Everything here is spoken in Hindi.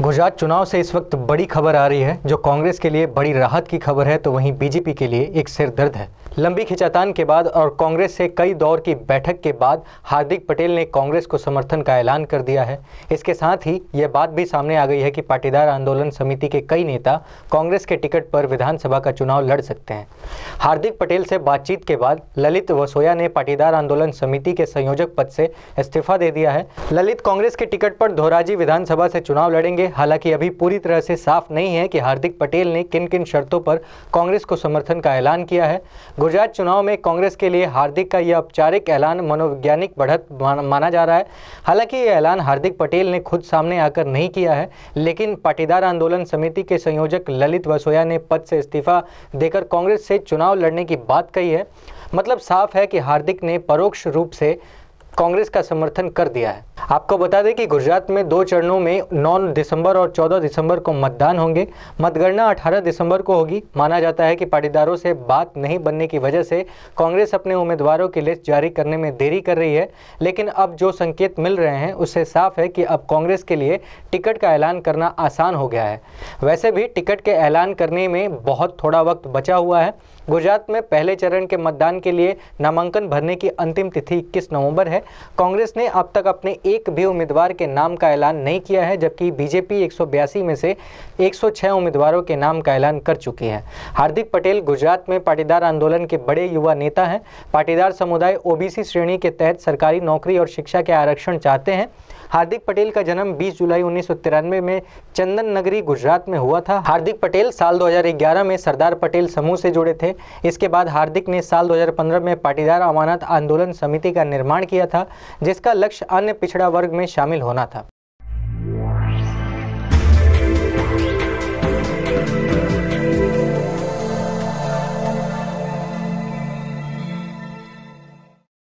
गुजरात चुनाव से इस वक्त बड़ी खबर आ रही है जो कांग्रेस के लिए बड़ी राहत की खबर है तो वहीं बीजेपी के लिए एक सिर दर्द है लंबी खिंचातान के बाद और कांग्रेस से कई दौर की बैठक के बाद हार्दिक पटेल ने कांग्रेस को समर्थन का ऐलान कर दिया है इसके साथ ही यह बात भी सामने आ गई है कि पाटीदार आंदोलन समिति के कई नेता कांग्रेस के टिकट पर विधानसभा का चुनाव लड़ सकते हैं हार्दिक पटेल से बातचीत के बाद ललित वसोया ने पाटीदार आंदोलन समिति के संयोजक पद से इस्तीफा दे दिया है ललित कांग्रेस के टिकट पर धोराजी विधानसभा से चुनाव लड़ेंगे हालांकि अभी पूरी तरह से साफ नहीं है कि हार्दिक पटेल ने किन किन शर्तों पर कांग्रेस को समर्थन का ऐलान किया है गुजरात चुनाव में कांग्रेस के लिए हार्दिक का यह औपचारिक ऐलान मनोवैज्ञानिक बढ़त माना जा रहा है हालांकि यह ऐलान हार्दिक पटेल ने खुद सामने आकर नहीं किया है लेकिन पाटीदार आंदोलन समिति के संयोजक ललित वसोया ने पद से इस्तीफा देकर कांग्रेस से चुनाव लड़ने की बात कही है मतलब साफ है कि हार्दिक ने परोक्ष रूप से कांग्रेस का समर्थन कर दिया है आपको बता दें कि गुजरात में दो चरणों में 9 दिसंबर और 14 दिसंबर को मतदान होंगे मतगणना 18 दिसंबर को होगी माना जाता है कि पाटीदारों से बात नहीं बनने की वजह से कांग्रेस अपने उम्मीदवारों की लिस्ट जारी करने में देरी कर रही है लेकिन अब जो संकेत मिल रहे हैं उससे साफ है कि अब कांग्रेस के लिए टिकट का ऐलान करना आसान हो गया है वैसे भी टिकट के ऐलान करने में बहुत थोड़ा वक्त बचा हुआ है गुजरात में पहले चरण के मतदान के लिए नामांकन भरने की अंतिम तिथि इक्कीस नवंबर है कांग्रेस ने अब तक अपने एक एक भी उम्मीदवार के नाम का ऐलान नहीं किया है जबकि बीजेपी एक में से 106 उम्मीदवारों के नाम का ऐलान कर चुकी है हार्दिक पटेल गुजरात में पाटीदार आंदोलन के बड़े युवा नेता हैं पाटीदार समुदाय ओबीसी श्रेणी के तहत सरकारी नौकरी और शिक्षा के आरक्षण चाहते हैं हार्दिक पटेल का जन्म 20 जुलाई उन्नीस में चंदन नगरी गुजरात में हुआ था हार्दिक पटेल साल 2011 में सरदार पटेल समूह से जुड़े थे इसके बाद हार्दिक ने साल 2015 में पाटीदार अमानत आंदोलन समिति का निर्माण किया था जिसका लक्ष्य अन्य पिछड़ा वर्ग में शामिल होना था